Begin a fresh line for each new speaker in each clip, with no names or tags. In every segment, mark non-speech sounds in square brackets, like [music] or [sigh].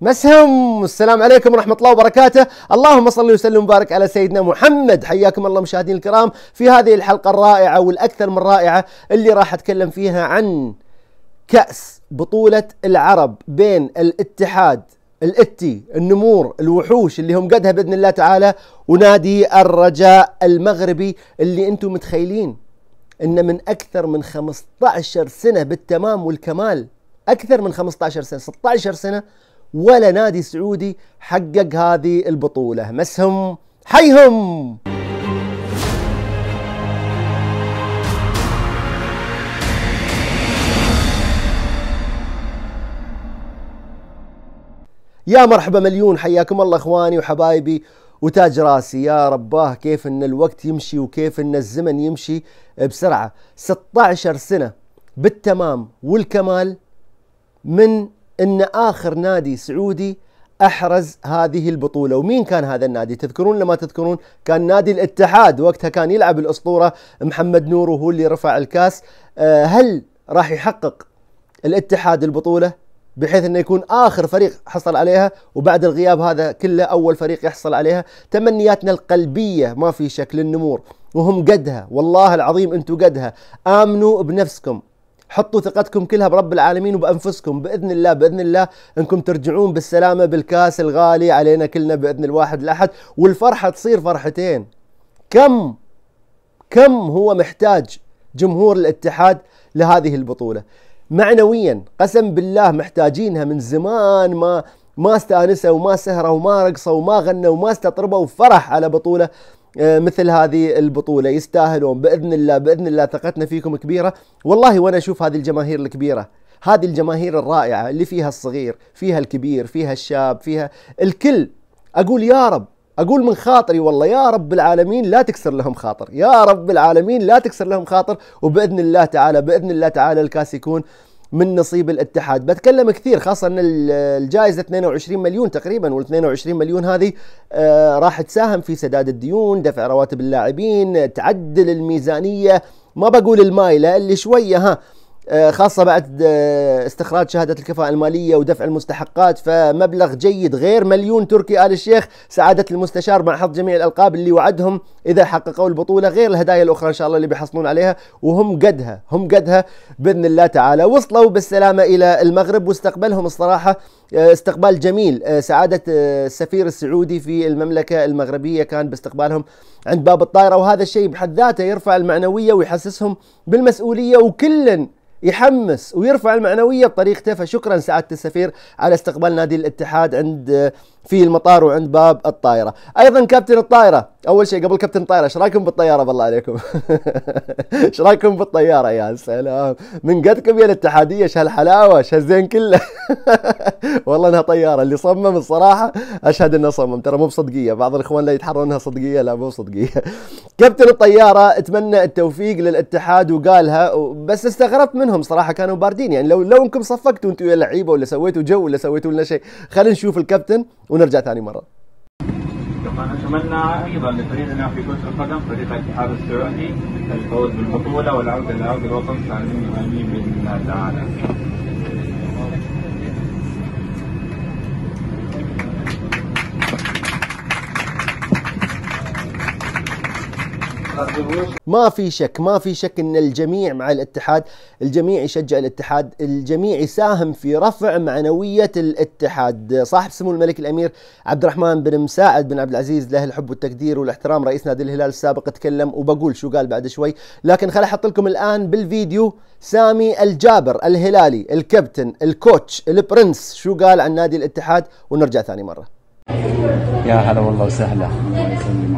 مسهم السلام عليكم ورحمة الله وبركاته اللهم صل وسلم وبارك على سيدنا محمد حياكم الله مشاهدين الكرام في هذه الحلقة الرائعة والأكثر من رائعة اللي راح أتكلم فيها عن كأس بطولة العرب بين الاتحاد الاتي النمور الوحوش اللي هم قدها بإذن الله تعالى ونادي الرجاء المغربي اللي أنتم متخيلين أن من أكثر من 15 سنة بالتمام والكمال أكثر من 15 سنة 16 سنة ولا نادي سعودي حقق هذه البطولة مسهم حيهم يا مرحبا مليون حياكم الله اخواني وحبايبي وتاج راسي يا رباه كيف ان الوقت يمشي وكيف ان الزمن يمشي بسرعه 16 سنه بالتمام والكمال من ان اخر نادي سعودي احرز هذه البطوله ومين كان هذا النادي تذكرون لما تذكرون كان نادي الاتحاد وقتها كان يلعب الاسطوره محمد نور وهو اللي رفع الكاس آه، هل راح يحقق الاتحاد البطوله بحيث انه يكون اخر فريق حصل عليها وبعد الغياب هذا كله اول فريق يحصل عليها تمنياتنا القلبيه ما في شكل النمور وهم قدها والله العظيم انتم قدها امنوا بنفسكم حطوا ثقتكم كلها برب العالمين وبانفسكم باذن الله باذن الله انكم ترجعون بالسلامه بالكاس الغالي علينا كلنا باذن الواحد الاحد والفرحه تصير فرحتين كم كم هو محتاج جمهور الاتحاد لهذه البطوله معنويا قسم بالله محتاجينها من زمان ما ما استانسوا وما سهروا وما رقصوا وما غنوا وما استطربوا فرح على بطوله آه، مثل هذه البطولة يستاهلون بإذن الله بإذن الله ثقتنا فيكم كبيرة والله وأنا أشوف هذه الجماهير الكبيرة هذه الجماهير الرائعة اللي فيها الصغير فيها الكبير فيها الشاب فيها الكل أقول يا رب اقول من خاطري والله يا رب العالمين لا تكسر لهم خاطر، يا رب العالمين لا تكسر لهم خاطر وباذن الله تعالى باذن الله تعالى الكاس يكون من نصيب الاتحاد بتكلم كثير خاصة أن الجائزة 22 مليون تقريبا وال 22 مليون هذه آه، راح تساهم في سداد الديون دفع رواتب اللاعبين تعدل الميزانية ما بقول المايلة اللي شوية ها آه، خاصة بعد آه، استخراج شهادة الكفاءة المالية ودفع المستحقات فمبلغ جيد غير مليون تركي آل الشيخ سعادة المستشار مع حظ جميع الألقاب اللي وعدهم إذا حققوا البطولة غير الهدايا الأخرى إن شاء الله اللي بيحصلون عليها وهم قدها هم قدها بإذن الله تعالى وصلوا بالسلامة إلى المغرب واستقبلهم الصراحة آه، استقبال جميل سعادة السفير السعودي في المملكة المغربية كان باستقبالهم عند باب الطائرة وهذا الشيء بحد ذاته يرفع المعنوية ويحسسهم بالمسؤولية وكلن يحمس ويرفع المعنويه بطريقته فشكرا سعاده السفير على استقبال نادي الاتحاد عند في المطار وعند باب الطائره ايضا كابتن الطائره اول شيء قبل كابتن الطائره ايش رايكم بالطياره بالله عليكم [laughs] ايش رايكم بالطياره يا سلام من قدكم يا الاتحاديه ايش هالحلاوه ايش هالزين كله [laughs] والله انها طياره اللي صمم الصراحه اشهد انه صمم ترى مو بصدقيه بعض الاخوان لا يتحرون انها صدقيه لا مو بصدقيه [laughs] كابتن الطياره اتمنى التوفيق للاتحاد وقالها بس استغربت منهم صراحه كانوا باردين يعني لو لو انكم صفقتوا انتم يا لعيبه ولا سويتوا جو ولا سويتوا لنا شيء خلينا نشوف الكابتن ونرجع ثاني مره طبعا اتمنى ايضا لفريقنا في كره القدم فريق الاتحاد السعودي الفوز بالبطوله والعوده للعوده الوطن العالمي باذن الله تعالى. ما في شك ما في شك ان الجميع مع الاتحاد الجميع يشجع الاتحاد الجميع يساهم في رفع معنويه الاتحاد صاحب سمو الملك الامير عبد الرحمن بن مساعد بن عبد العزيز له الحب والتقدير والاحترام رئيس نادي الهلال السابق تكلم وبقول شو قال بعد شوي لكن خل احط لكم الان بالفيديو سامي الجابر الهلالي الكابتن الكوتش البرنس شو قال عن نادي الاتحاد ونرجع ثاني مره يا هلا والله وسهلا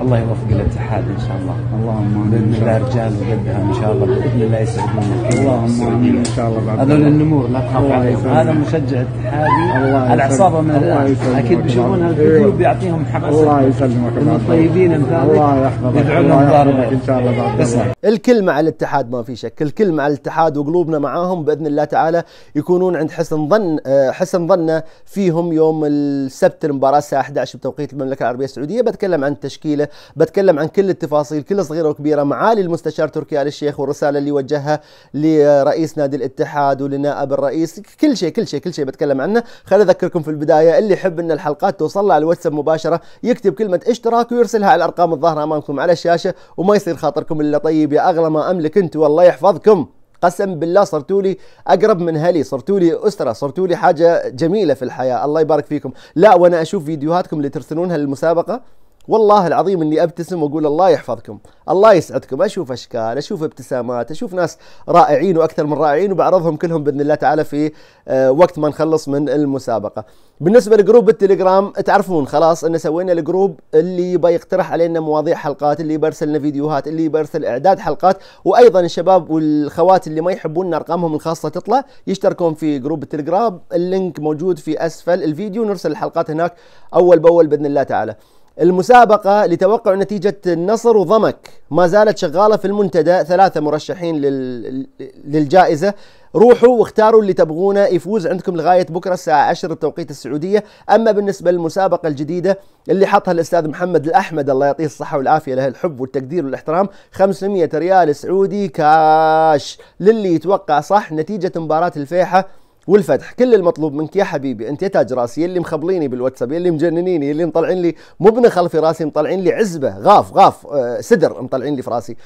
الله يوفق الاتحاد ان شاء الله اللهم امين باذن الله رجال وقدها ان شاء الله باذن الله يسعدونا اللهم امين ان شاء الله بعد هذول النمور لا تخاف عليهم هذا مشجع اتحادي العصابه من الان اكيد بيشوفون هالفيديو أيوة. بيعطيهم حق الله يسلمك من الطيبين امثالك الله يحفظك يدعو لهم ان شاء الله بعد بس الكل مع الاتحاد ما في شك الكل مع الاتحاد وقلوبنا معاهم باذن الله تعالى يكونون عند حسن ظن حسن ظنه فيهم يوم السبت المباراه الساعه 11 بتوقيت المملكه العربيه السعوديه بتكلم عن التشكيله بتكلم عن كل التفاصيل كل صغيره وكبيره معالي المستشار تركي ال الشيخ والرساله اللي وجهها لرئيس نادي الاتحاد ولنائب الرئيس كل شيء كل شيء كل شيء بتكلم عنه خليني اذكركم في البدايه اللي يحب ان الحلقات توصل له على الواتساب مباشره يكتب كلمه اشتراك ويرسلها على الارقام الظاهره امامكم على الشاشه وما يصير خاطركم الا طيب يا اغلى ما املك انت والله يحفظكم قسم بالله صرتوا لي اقرب من هلي صرتوا لي اسره صرتوا لي حاجه جميله في الحياه الله يبارك فيكم لا وانا اشوف فيديوهاتكم اللي ترسلونها للمسابقه والله العظيم اني ابتسم واقول الله يحفظكم، الله يسعدكم، اشوف اشكال، اشوف ابتسامات، اشوف ناس رائعين واكثر من رائعين وبعرضهم كلهم باذن الله تعالى في آه، وقت ما نخلص من المسابقه. بالنسبه لجروب التليجرام تعرفون خلاص ان سوينا الجروب اللي يبى يقترح علينا مواضيع حلقات، اللي يرسل لنا فيديوهات، اللي يرسل اعداد حلقات، وايضا الشباب والخوات اللي ما يحبون ارقامهم الخاصه تطلع يشتركون في جروب التليجرام، اللينك موجود في اسفل الفيديو نرسل الحلقات هناك اول باول باذن الله تعالى. المسابقة لتوقع نتيجة النصر وضمك ما زالت شغالة في المنتدى ثلاثة مرشحين لل... للجائزة روحوا واختاروا اللي تبغونه يفوز عندكم لغاية بكرة الساعة 10 بتوقيت السعودية أما بالنسبة للمسابقة الجديدة اللي حطها الأستاذ محمد الأحمد الله يعطيه الصحة والعافية له الحب والتقدير والاحترام 500 ريال سعودي كاش للي يتوقع صح نتيجة مباراة الفيحة والفتح كل المطلوب منك يا حبيبي انت يا تاج راسي اللي مخبليني بالواتساب اللي مجننيني اللي مطلعين لي مبنى خلفي راسي مطلعين لي عزبه غاف غاف آه سدر مطلعين لي في راسي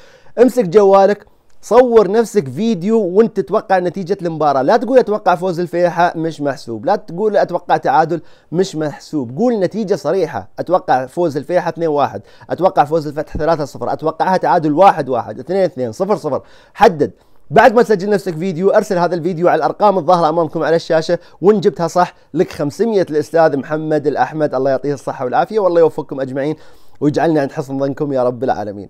امسك جوالك صور نفسك فيديو وانت تتوقع نتيجة المباراة لا تقول اتوقع فوز الفيحة مش محسوب لا تقول اتوقع تعادل مش محسوب قول نتيجة صريحة اتوقع فوز الفيحة 2-1 اتوقع فوز الفتح 3-0 اتوقعها تعادل 1-1 2-2 0-0 حدد بعد ما تسجل نفسك فيديو ارسل هذا الفيديو على الارقام الظاهره امامكم على الشاشه وان جبتها صح لك 500 الاستاذ محمد الاحمد الله يعطيه الصحه والعافيه والله يوفقكم اجمعين ويجعلنا عند حسن ظنكم يا رب العالمين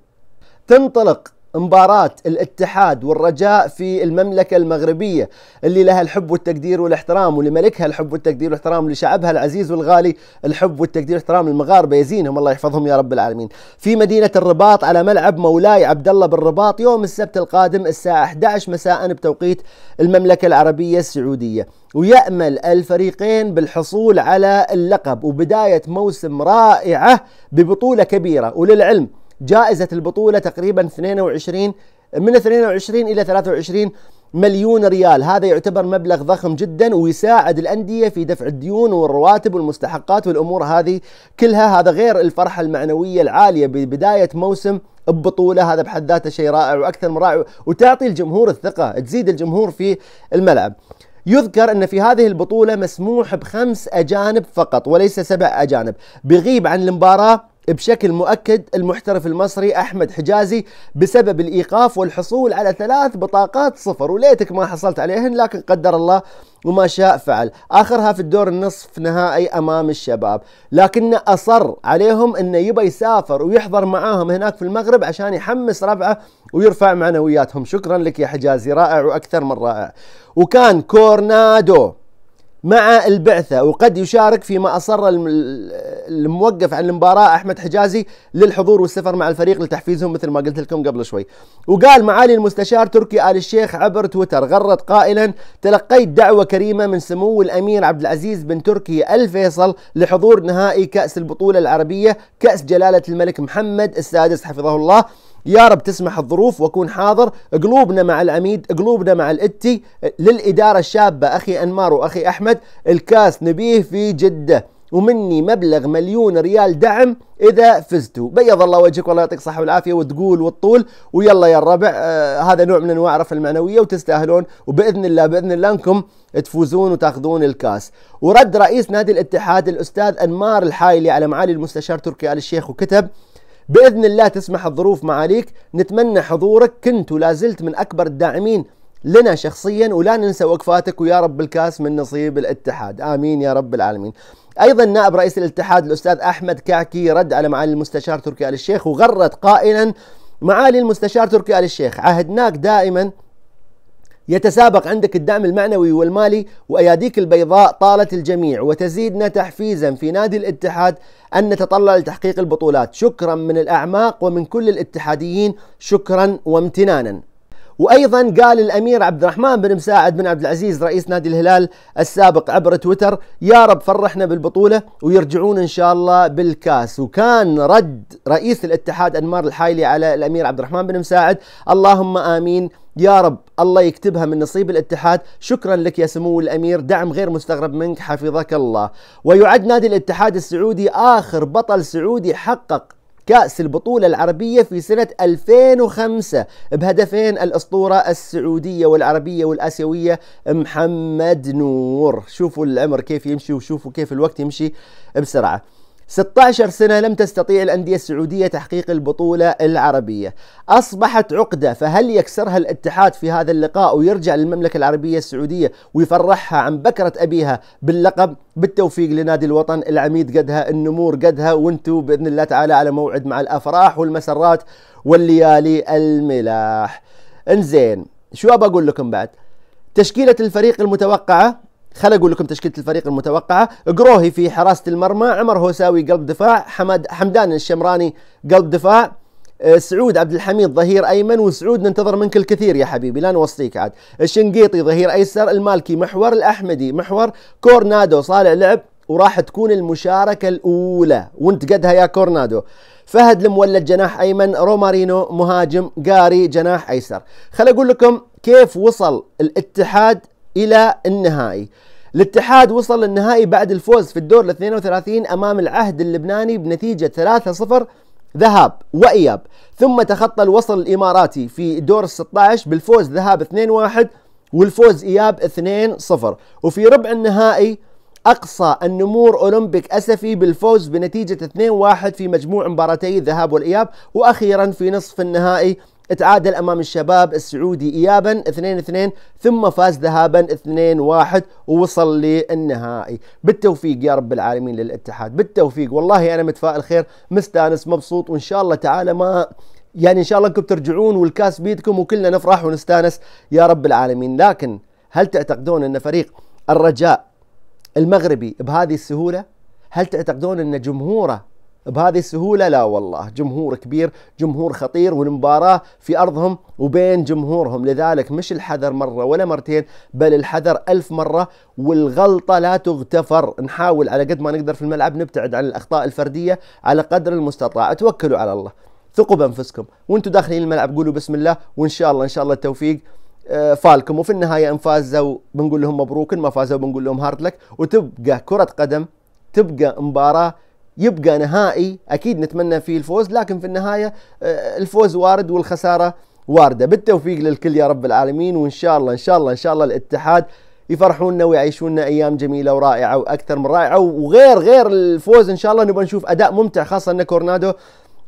تنطلق مباراة الاتحاد والرجاء في المملكة المغربية اللي لها الحب والتقدير والاحترام ولملكها الحب والتقدير والاحترام ولشعبها العزيز والغالي الحب والتقدير والاحترام المغاربة يزينهم الله يحفظهم يا رب العالمين في مدينة الرباط على ملعب مولاي عبد الله بالرباط يوم السبت القادم الساعة 11 مساء بتوقيت المملكة العربية السعودية ويأمل الفريقين بالحصول على اللقب وبداية موسم رائعة ببطولة كبيرة وللعلم جائزة البطولة تقريبا 22 من 22 إلى 23 مليون ريال هذا يعتبر مبلغ ضخم جدا ويساعد الأندية في دفع الديون والرواتب والمستحقات والأمور هذه كلها هذا غير الفرحة المعنوية العالية ببداية موسم البطولة هذا بحد ذاته شيء رائع وأكثر من رائع وتعطي الجمهور الثقة تزيد الجمهور في الملعب يذكر أن في هذه البطولة مسموح بخمس أجانب فقط وليس سبع أجانب بغيب عن المباراة بشكل مؤكد المحترف المصري احمد حجازي بسبب الايقاف والحصول على ثلاث بطاقات صفر وليتك ما حصلت عليهن لكن قدر الله وما شاء فعل اخرها في الدور النصف نهائي امام الشباب لكنه اصر عليهم انه يبى يسافر ويحضر معاهم هناك في المغرب عشان يحمس ربعه ويرفع معنوياتهم شكرا لك يا حجازي رائع واكثر من رائع وكان كورنادو مع البعثة وقد يشارك فيما أصر الموقف عن المباراة أحمد حجازي للحضور والسفر مع الفريق لتحفيزهم مثل ما قلت لكم قبل شوي وقال معالي المستشار تركي آل الشيخ عبر تويتر غرد قائلا تلقيت دعوة كريمة من سمو الأمير عبد العزيز بن تركي الفيصل لحضور نهائي كأس البطولة العربية كأس جلالة الملك محمد السادس حفظه الله يا رب تسمح الظروف واكون حاضر قلوبنا مع العميد قلوبنا مع الاتي للاداره الشابه اخي انمار واخي احمد الكاس نبيه في جده ومني مبلغ مليون ريال دعم اذا فزتوا بيض الله وجهك والله يعطيك الصحه والعافيه وتقول والطول ويلا يا الربع آه هذا نوع من انواع رفع المعنويه وتستاهلون وباذن الله باذن الله انكم تفوزون وتاخذون الكاس ورد رئيس نادي الاتحاد الاستاذ انمار الحايلي على معالي المستشار تركي ال الشيخ وكتب باذن الله تسمح الظروف معاليك نتمنى حضورك كنت ولا زلت من اكبر الداعمين لنا شخصيا ولا ننسى وقفاتك ويا رب الكاس من نصيب الاتحاد امين يا رب العالمين ايضا نائب رئيس الاتحاد الاستاذ احمد كعكي رد على معالي المستشار تركي ال الشيخ وغرد قائلا معالي المستشار تركي ال الشيخ عهدناك دائما يتسابق عندك الدعم المعنوي والمالي وأياديك البيضاء طالت الجميع وتزيدنا تحفيزا في نادي الاتحاد أن نتطلع لتحقيق البطولات شكرا من الأعماق ومن كل الاتحاديين شكرا وامتنانا وايضا قال الامير عبد الرحمن بن مساعد بن عبد العزيز رئيس نادي الهلال السابق عبر تويتر يا رب فرحنا بالبطوله ويرجعون ان شاء الله بالكاس وكان رد رئيس الاتحاد انمار الحايلي على الامير عبد الرحمن بن مساعد اللهم امين يا رب الله يكتبها من نصيب الاتحاد شكرا لك يا سمو الأمير دعم غير مستغرب منك حفظك الله ويعد نادي الاتحاد السعودي آخر بطل سعودي حقق كأس البطولة العربية في سنة 2005 بهدفين الأسطورة السعودية والعربية والآسيوية محمد نور شوفوا العمر كيف يمشي وشوفوا كيف الوقت يمشي بسرعة 16 سنة لم تستطيع الأندية السعودية تحقيق البطولة العربية أصبحت عقدة فهل يكسرها الاتحاد في هذا اللقاء ويرجع للمملكة العربية السعودية ويفرحها عن بكرة أبيها باللقب بالتوفيق لنادي الوطن العميد قدها النمور قدها وانتو بإذن الله تعالى على موعد مع الأفراح والمسرات والليالي الملاح انزين شو أبى أقول لكم بعد تشكيلة الفريق المتوقعة خل اقول لكم تشكيله الفريق المتوقعه قروهي في حراسه المرمى عمر هوساوي قلب دفاع حمد حمدان الشمراني قلب دفاع آه، سعود عبد الحميد ظهير ايمن وسعود ننتظر منك الكثير يا حبيبي لا نوصيك عاد الشنقيطي ظهير ايسر المالكي محور الاحمدي محور كورنادو صالع لعب وراح تكون المشاركة الأولى وانت قدها يا كورنادو فهد المولد جناح أيمن رومارينو مهاجم قاري جناح أيسر خل أقول لكم كيف وصل الاتحاد إلى النهائي الاتحاد وصل للنهائي بعد الفوز في الدور ال 32 أمام العهد اللبناني بنتيجة 3-0 ذهاب وإياب ثم تخطى الوصل الإماراتي في دور ال 16 بالفوز ذهاب 2-1 والفوز إياب 2-0 وفي ربع النهائي أقصى النمور أولمبيك أسفي بالفوز بنتيجة 2-1 في مجموع مباراتي الذهاب والإياب وأخيرا في نصف النهائي تعادل امام الشباب السعودي ايابا 2 2 ثم فاز ذهابا 2 1 ووصل للنهائي بالتوفيق يا رب العالمين للاتحاد بالتوفيق والله انا متفائل خير مستانس مبسوط وان شاء الله تعالى ما يعني ان شاء الله انكم ترجعون والكاس بيدكم وكلنا نفرح ونستانس يا رب العالمين لكن هل تعتقدون ان فريق الرجاء المغربي بهذه السهوله هل تعتقدون ان جمهوره بهذه السهولة لا والله جمهور كبير جمهور خطير والمباراة في أرضهم وبين جمهورهم لذلك مش الحذر مرة ولا مرتين بل الحذر ألف مرة والغلطة لا تغتفر نحاول على قد ما نقدر في الملعب نبتعد عن الأخطاء الفردية على قدر المستطاع توكلوا على الله ثقوا بأنفسكم وانتم داخلين الملعب قولوا بسم الله وإن شاء الله إن شاء الله التوفيق آه، فالكم وفي النهاية إن فازوا بنقول لهم مبروك إن ما فازوا بنقول لهم هارد لك وتبقى كرة قدم تبقى مباراة يبقى نهائي اكيد نتمنى فيه الفوز لكن في النهايه آه، الفوز وارد والخساره وارده بالتوفيق للكل يا رب العالمين وان شاء الله ان شاء الله ان شاء الله الاتحاد يفرحونا ويعيشونا ايام جميله ورائعه واكثر من رائعه وغير غير الفوز ان شاء الله نبغى نشوف اداء ممتع خاصه ان كورنادو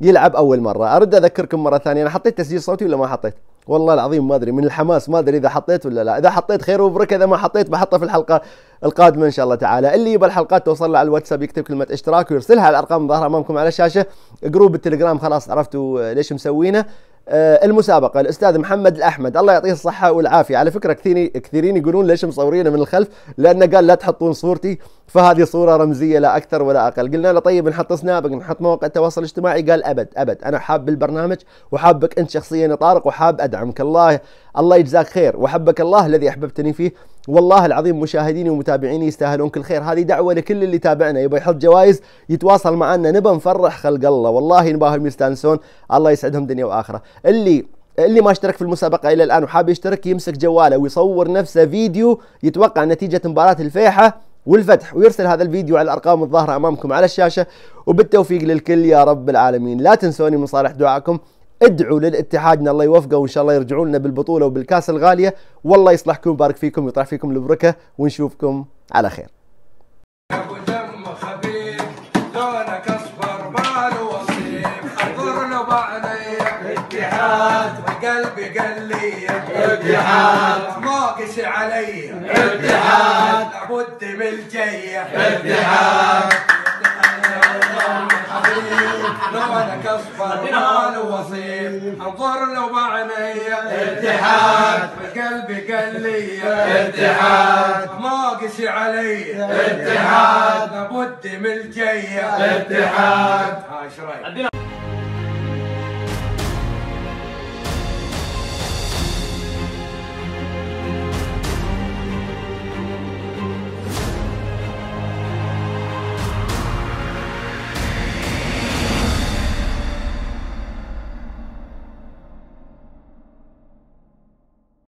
يلعب اول مره ارد اذكركم مره ثانيه انا حطيت تسجيل صوتي ولا ما حطيت والله العظيم ما ادري من الحماس ما ادري اذا حطيت ولا لا اذا حطيت خير وبركه اذا ما حطيت بحطه في الحلقه القادمه ان شاء الله تعالى اللي يبى الحلقات توصل له على الواتساب يكتب كلمه اشتراك ويرسلها على الارقام الظاهره امامكم على الشاشه جروب التليجرام خلاص عرفتوا ليش مسوينه آه، المسابقه الاستاذ محمد الاحمد الله يعطيه الصحه والعافيه على فكره كثيرين كثيرين يقولون ليش مصورينه من الخلف لانه قال لا تحطون صورتي فهذه صوره رمزيه لا اكثر ولا اقل قلنا له طيب نحط سنابك نحط مواقع التواصل الاجتماعي قال ابد ابد انا حاب البرنامج وحابك انت شخصيا يا طارق وحاب ادعمك الله الله يجزاك خير وحبك الله الذي احببتني فيه والله العظيم مشاهديني ومتابعيني يستاهلون كل خير هذه دعوه لكل اللي تابعنا يبغى يحط جوائز يتواصل معنا نبى نفرح خلق الله والله نباهم يستانسون الله يسعدهم دنيا واخره اللي اللي ما اشترك في المسابقة إلى الآن وحاب يشترك يمسك جواله ويصور نفسه فيديو يتوقع نتيجة مباراة الفيحة والفتح ويرسل هذا الفيديو على الأرقام الظاهرة أمامكم على الشاشة وبالتوفيق للكل يا رب العالمين لا تنسوني من صالح دعائكم ادعوا للاتحادنا الله يوفقه وان شاء الله يرجعون لنا بالبطوله وبالكاس الغاليه والله يصلحكم ويبارك فيكم ويطلع فيكم البركه ونشوفكم على خير اتحاد ما علي اتحاد لابد من الجيه اتحاد لو انا كصفر ولا وصيف انظر لو بعيني اتحاد قلبي قال لي اتحاد ما قسي علي اتحاد لابد من الجيه اتحاد هاي شريك